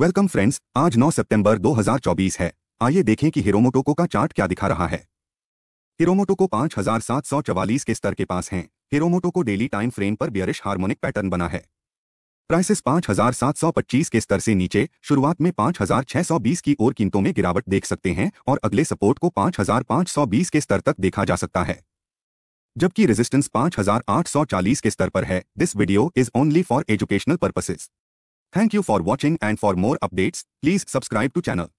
Welcome friends आज 9 सितंबर 2024 है आइए देखें कि हिरोमोटोको का चार्ट क्या दिखा रहा है हिरोमोटोको 5744 के स्तर के पास हैं हिरोमोटोको डेली टाइम फ्रेम पर बियरिश हार्मोनिक पैटर्न बना है प्राइसेस 5725 के स्तर से नीचे शुरुआत में 5620 की ओर कीमतों में गिरावट देख सकते हैं और अगले सपोर्ट को 5520 के स्तर तक देखा जा सकता है जबकि रेजिस्टेंस 5840 के स्तर पर है this video is only for educational purposes Thank you for watching and for more updates, please subscribe to channel.